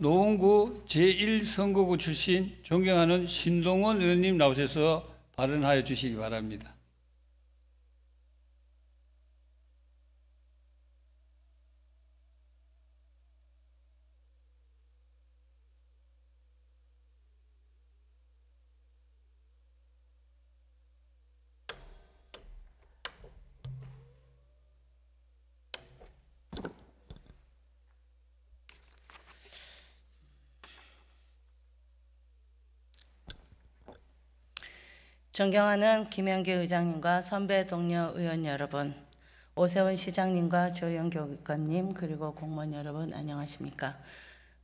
노원구 제1선거구 출신 존경하는 신동원 의원님 나오셔서 발언하여 주시기 바랍니다. 존경하는 김영기 의장님과 선배 동료 의원 여러분, 오세훈 시장님과 조영교 의관님 그리고 공무원 여러분 안녕하십니까.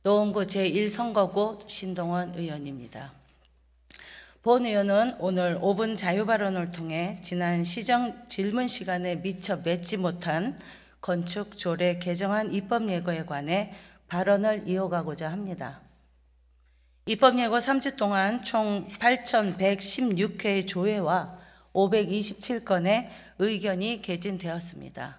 노원구 제1선거구 신동원 의원입니다. 본 의원은 오늘 5분 자유발언을 통해 지난 시정 질문 시간에 미처 맺지 못한 건축 조례 개정안 입법 예고에 관해 발언을 이어가고자 합니다. 입법예고 3주 동안 총 8,116회의 조회와 527건의 의견이 개진되었습니다.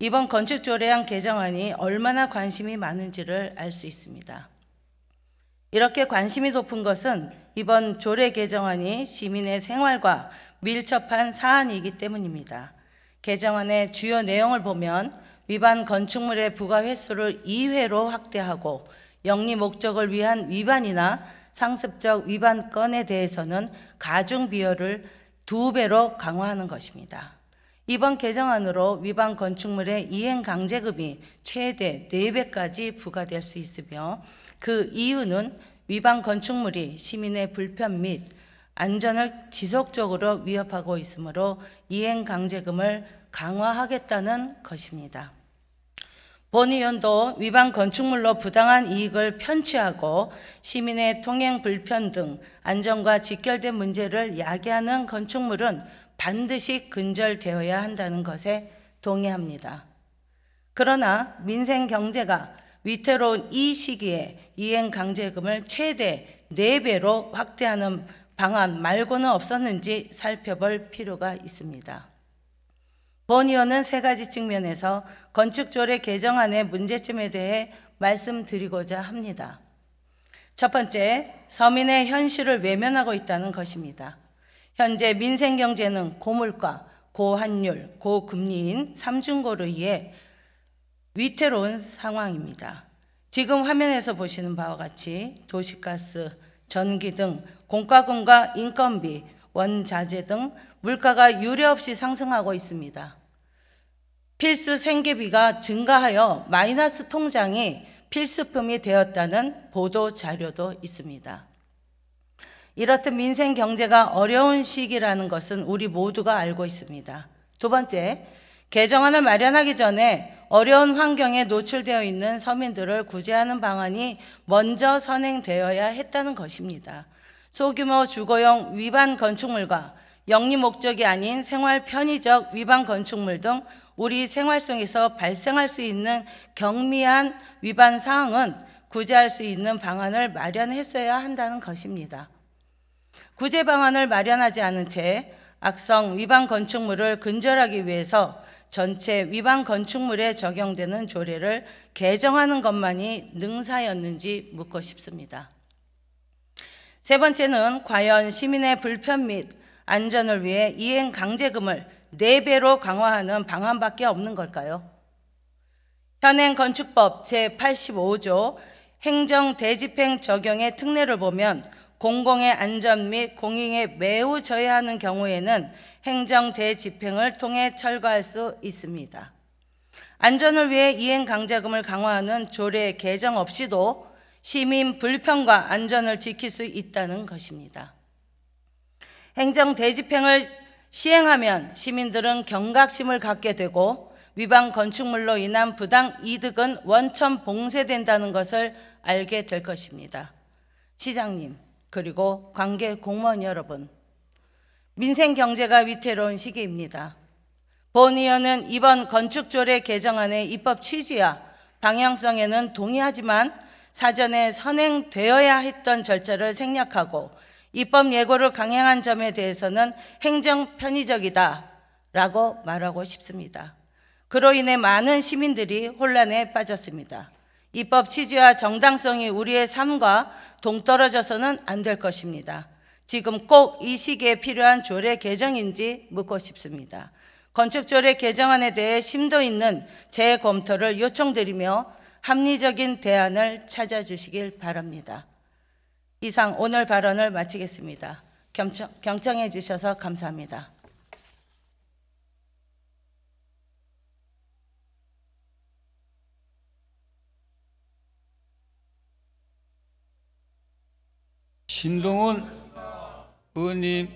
이번 건축조례안 개정안이 얼마나 관심이 많은지를 알 수 있습니다. 이렇게 관심이 높은 것은 이번 조례 개정안이 시민의 생활과 밀접한 사안이기 때문입니다. 개정안의 주요 내용을 보면 위반 건축물의 부과 횟수를 2회로 확대하고 영리 목적을 위한 위반이나 상습적 위반 건에 대해서는 가중 비율을 두 배로 강화하는 것입니다. 이번 개정안으로 위반 건축물의 이행 강제금이 최대 4배까지 부과될 수 있으며 그 이유는 위반 건축물이 시민의 불편 및 안전을 지속적으로 위협하고 있으므로 이행 강제금을 강화하겠다는 것입니다. 본의원도 위반 건축물로 부당한 이익을 편취하고 시민의 통행 불편 등 안전과 직결된 문제를 야기하는 건축물은 반드시 근절되어야 한다는 것에 동의합니다. 그러나 민생 경제가 위태로운 이 시기에 이행 강제금을 최대 4배로 확대하는 방안 말고는 없었는지 살펴볼 필요가 있습니다. 본니원은세 가지 측면에서 건축조례 개정안의 문제점에 대해 말씀드리고자 합니다. 첫 번째, 서민의 현실을 외면하고 있다는 것입니다. 현재 민생경제는 고물가, 고환율, 고금리인 삼중고로 의해 위태로운 상황입니다. 지금 화면에서 보시는 바와 같이 도시가스, 전기 등 공과금과 인건비, 원자재 등 물가가 유례없이 상승하고 있습니다. 필수 생계비가 증가하여 마이너스 통장이 필수품이 되었다는 보도 자료도 있습니다. 이렇듯 민생 경제가 어려운 시기라는 것은 우리 모두가 알고 있습니다. 두 번째, 개정안을 마련하기 전에 어려운 환경에 노출되어 있는 서민들을 구제하는 방안이 먼저 선행되어야 했다는 것입니다. 소규모 주거용 위반 건축물과 영리 목적이 아닌 생활 편의적 위반 건축물 등 우리 생활 속에서 발생할 수 있는 경미한 위반 사항은 구제할 수 있는 방안을 마련했어야 한다는 것입니다. 구제 방안을 마련하지 않은 채 악성 위반 건축물을 근절하기 위해서 전체 위반 건축물에 적용되는 조례를 개정하는 것만이 능사였는지 묻고 싶습니다. 세 번째는 과연 시민의 불편 및 안전을 위해 이행 강제금을 4배로 강화하는 방안밖에 없는 걸까요? 현행 건축법 제85조 행정 대집행 적용의 특례를 보면 공공의 안전 및 공익에 매우 저해하는 경우에는 행정 대집행을 통해 철거할 수 있습니다. 안전을 위해 이행 강제금을 강화하는 조례 개정 없이도 시민 불편과 안전을 지킬 수 있다는 것입니다. 행정 대집행을 시행하면 시민들은 경각심을 갖게 되고 위반 건축물로 인한 부당 이득은 원천 봉쇄된다는 것을 알게 될 것입니다. 시장님 그리고 관계 공무원 여러분 민생 경제가 위태로운 시기입니다. 본의원은 이번 건축조례 개정안의 입법 취지와 방향성에는 동의하지만 사전에 선행되어야 했던 절차를 생략하고 입법 예고를 강행한 점에 대해서는 행정 편의적이다라고 말하고 싶습니다. 그로 인해 많은 시민들이 혼란에 빠졌습니다. 입법 취지와 정당성이 우리의 삶과 동떨어져서는 안 될 것입니다. 지금 꼭 이 시기에 필요한 조례 개정인지 묻고 싶습니다. 건축조례 개정안에 대해 심도 있는 재검토를 요청드리며 합리적인 대안을 찾아주시길 바랍니다. 이상 오늘 발언을 마치겠습니다. 경청, 경청해 주셔서 감사합니다. 신동훈 의원님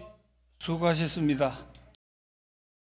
수고하셨습니다.